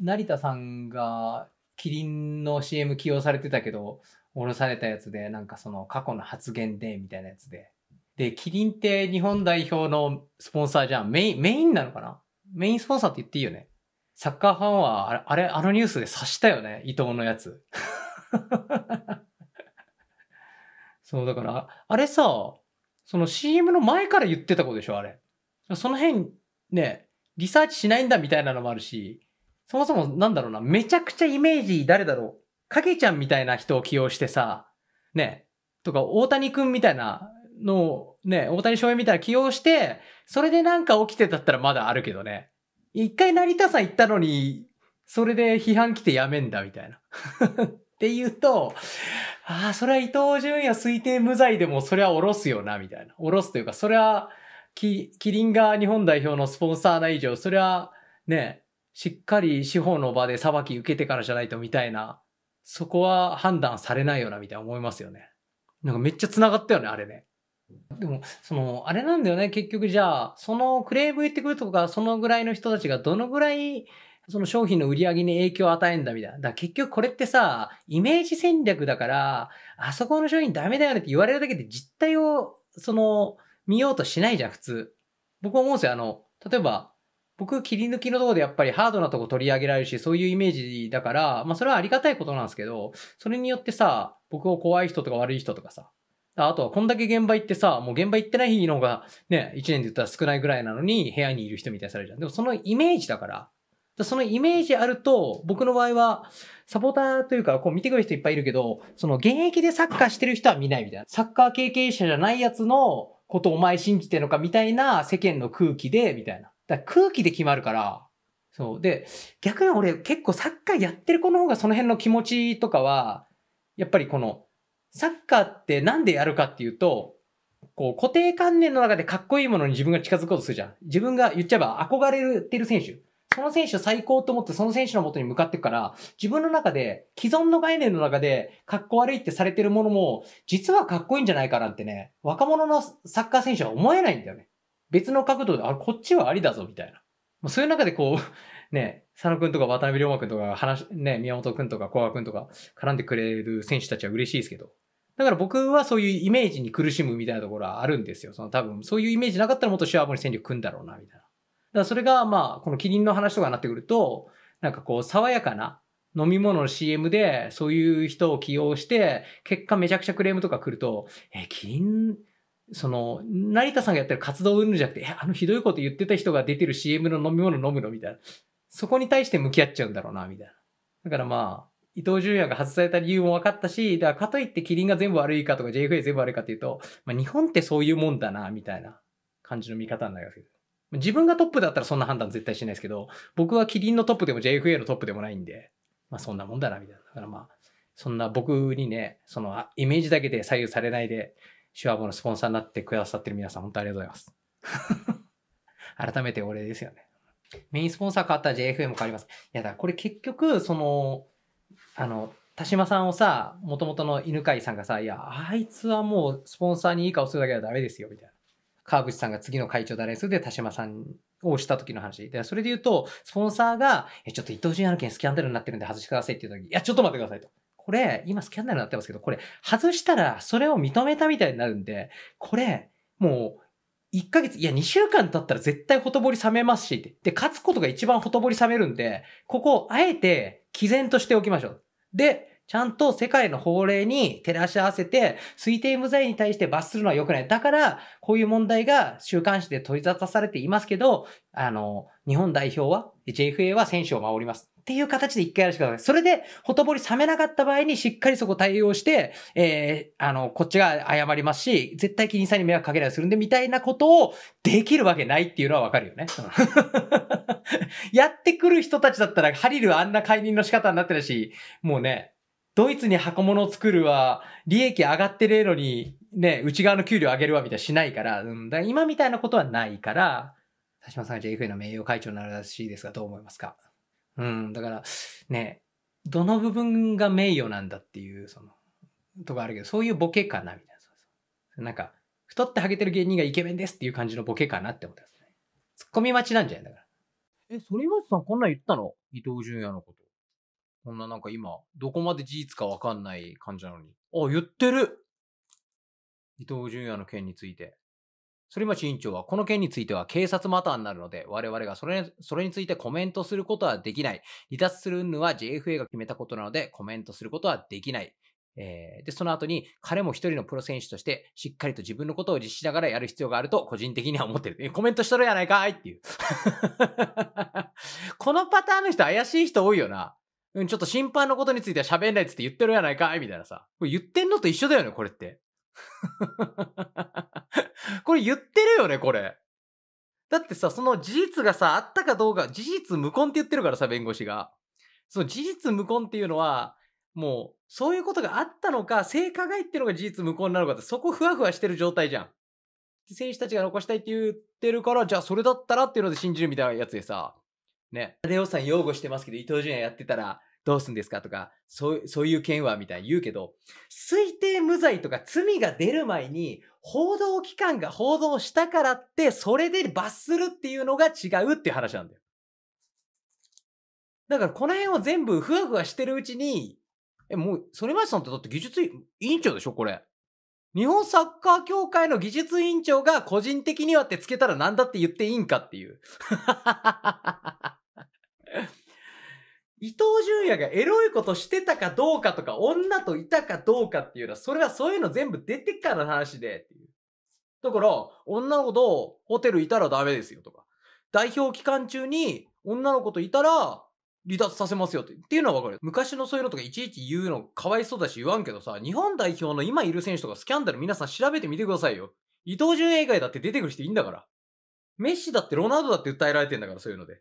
成田さんがキリンの CM 起用されてたけど降ろされたやつでなんかその過去の発言でみたいなやつででキリンって日本代表のスポンサーじゃんメインメインなのかなメインスポンサーって言っていいよねサッカーファンはあれあれあのニュースで察したよね伊藤のやつ そうだからあれさその CM の前から言ってたことでしょあれその辺ねリサーチしないんだみたいなのもあるしそもそもなんだろうな、めちゃくちゃイメージ誰だろう。影ちゃんみたいな人を起用してさ、ね、とか大谷くんみたいなのをね、大谷翔平みたいな起用して、それでなんか起きてたったらまだあるけどね。一回成田さん行ったのに、それで批判来てやめんだみたいな。って言うと、ああ、それは伊藤淳也推定無罪でもそれは下ろすよな、みたいな。下ろすというか、それは、キリンが日本代表のスポンサーな以上、それはね、しっかり司法の場で裁き受けてからじゃないとみたいな、そこは判断されないよなみたいな思いますよね。なんかめっちゃ繋がったよね、あれね。でも、その、あれなんだよね、結局じゃあ、そのクレーム言ってくるとか、そのぐらいの人たちがどのぐらい、その商品の売り上げに影響を与えんだみたいな。だから結局これってさ、イメージ戦略だから、あそこの商品ダメだよねって言われるだけで実態を、その、見ようとしないじゃん、普通。僕は思うんですよ、あの、例えば、僕、切り抜きのとこでやっぱりハードなとこ取り上げられるし、そういうイメージだから、まあそれはありがたいことなんですけど、それによってさ、僕を怖い人とか悪い人とかさ、あとはこんだけ現場行ってさ、もう現場行ってない日の方がね、1年で言ったら少ないぐらいなのに部屋にいる人みたいにされるじゃん。でもそのイメージだから、そのイメージあると、僕の場合は、サポーターというか、こう見てくる人いっぱいいるけど、その現役でサッカーしてる人は見ないみたいな。サッカー経験者じゃないやつのことをお前信じてるのかみたいな世間の空気で、みたいな。だ空気で決まるから、そう。で、逆に俺結構サッカーやってる子の方がその辺の気持ちとかは、やっぱりこの、サッカーってなんでやるかっていうと、こう固定観念の中でかっこいいものに自分が近づこうとするじゃん。自分が言っちゃえば憧れてる選手。その選手を最高と思ってその選手のもとに向かっていくから、自分の中で、既存の概念の中で、かっこ悪いってされてるものも、実はかっこいいんじゃないかなんてね、若者のサッカー選手は思えないんだよね。別の角度で、あ、こっちはありだぞ、みたいな。そういう中でこう、ね、佐野くんとか渡辺龍馬くんとか、話、ね、宮本くんとか、小川くんとか、絡んでくれる選手たちは嬉しいですけど。だから僕はそういうイメージに苦しむみたいなところはあるんですよ。その多分、そういうイメージなかったらもっとシュアボに戦力組んだろうな、みたいな。だからそれが、まあ、このキリンの話とかになってくると、なんかこう、爽やかな飲み物の CM で、そういう人を起用して、結果めちゃくちゃクレームとか来ると、え、キリン、その、成田さんがやってる活動を動んじゃなくて、え、あのひどいこと言ってた人が出てる CM の飲み物飲むのみたいな。そこに対して向き合っちゃうんだろうな、みたいな。だからまあ、伊藤淳也が外された理由も分かったし、だからかといってキリンが全部悪いかとか JFA 全部悪いかっていうと、まあ日本ってそういうもんだな、みたいな感じの見方になりますけど。自分がトップだったらそんな判断絶対しないですけど、僕はキリンのトップでも JFA のトップでもないんで、まあそんなもんだな、みたいな。だからまあ、そんな僕にね、そのイメージだけで左右されないで、シュワボのスポンサーになってくださってる皆さん、本当ありがとうございます。改めてお礼ですよね。メインスポンサー変わったら JFM 変わります。いや、だからこれ結局、その、あの、田島さんをさ、もともとの犬飼さんがさ、いや、あいつはもうスポンサーにいい顔するだけはダメですよ、みたいな。川口さんが次の会長誰するで田島さんをした時の話。で、それで言うと、スポンサーが、え、ちょっと伊藤淳也の件スキャンダルになってるんで外してくださいっていう時、いや、ちょっと待ってくださいと。これ、今スキャンダルになってますけど、これ、外したらそれを認めたみたいになるんで、これ、もう、1ヶ月、いや、2週間経ったら絶対ほとぼり冷めますし、で、勝つことが一番ほとぼり冷めるんで、ここをあえて、毅然としておきましょう。で、ちゃんと世界の法令に照らし合わせて、推定無罪に対して罰するのは良くない。だから、こういう問題が週刊誌で取り沙汰されていますけど、あの、日本代表は、JFA は選手を守ります。っていう形で一回やるしかない。それで、ほとぼり冷めなかった場合にしっかりそこ対応して、えー、あの、こっちが謝りますし、絶対気にさんに迷惑かけないするんで、みたいなことをできるわけないっていうのはわかるよね。やってくる人たちだったら、ハリルあんな解任の仕方になってるし、もうね、ドイツに箱物を作るわ、利益上がってるのに、ね、内側の給料上げるわ、みたいなしないから、うん、だから今みたいなことはないから、田島さんが JFA の名誉会長になるらしいですが、どう思いますかうん、だからね、どの部分が名誉なんだっていう、その、とかあるけど、そういうボケかな、みたいな。そうそうなんか、太ってハゲてる芸人がイケメンですっていう感じのボケかなって思ったですね。ツッコミ待ちなんじゃないだから。え、反町さんこんなん言ったの伊藤淳也のこと。こんななんか今、どこまで事実かわかんない感じなのに。あ、言ってる伊藤淳也の件について。反町委員長はこの件については警察マターになるので、我々がそれそれについてコメントすることはできない。離脱する云々は JFA が決めたことなので、コメントすることはできない。えー、で、その後に、彼も一人のプロ選手として、しっかりと自分のことを実施しながらやる必要があると、個人的には思ってる。え、コメントしとるやないかいっていう。このパターンの人怪しい人多いよな。うん、ちょっと審判のことについては喋んないっつって言ってるやないかいみたいなさ。これ言ってんのと一緒だよね、これって。これ言ってるよね、これ。だってさ、その事実がさ、あったかどうか、事実無根って言ってるからさ、弁護士が。その事実無根っていうのは、もう、そういうことがあったのか、性加害っていうのが事実無根なのかって、そこふわふわしてる状態じゃん。選手たちが残したいって言ってるから、じゃあそれだったらっていうので信じるみたいなやつでさ、ね。レオさん擁護してますけど、伊藤純也やってたら、どうすんですかとか、そうそういう件はみたいに言うけど、推定無罪とか罪が出る前に、報道機関が報道したからって、それで罰するっていうのが違うっていう話なんだよ。だからこの辺を全部ふわふわしてるうちに、え、もう、それま町さんってだって技術委員長でしょこれ。日本サッカー協会の技術委員長が個人的にはってつけたら何だって言っていいんかっていう。伊藤淳也がエロいことしてたかどうかとか、女といたかどうかっていうのは、それはそういうの全部出てからの話で、っていう。だから、女の子とホテルいたらダメですよとか、代表期間中に女の子といたら離脱させますよってっていうのはわかる。昔のそういうのとかいちいち言うのかわいそうだし言わんけどさ、日本代表の今いる選手とかスキャンダル皆さん調べてみてくださいよ。伊藤純以外だって出てくる人いいんだから。メッシだってロナウドだって訴えられてんだからそういうので。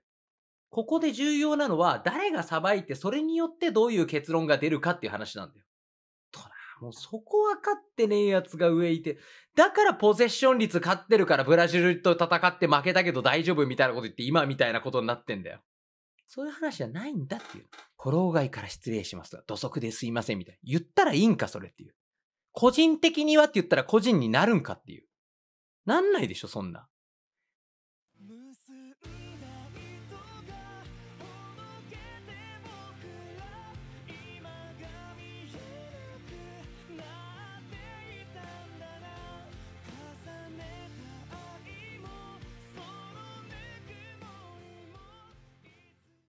ここで重要なのは、誰が裁いて、それによってどういう結論が出るかっていう話なんだよ。とな、もうそこ分かってねえやつが上いて、だからポゼッション率勝ってるからブラジルと戦って負けたけど大丈夫みたいなこと言って今みたいなことになってんだよ。そういう話じゃないんだっていう。フォロー外から失礼しますとか、土足ですいませんみたいな。言ったらいいんかそれっていう。個人的にはって言ったら個人になるんかっていう。なんないでしょ、そんな。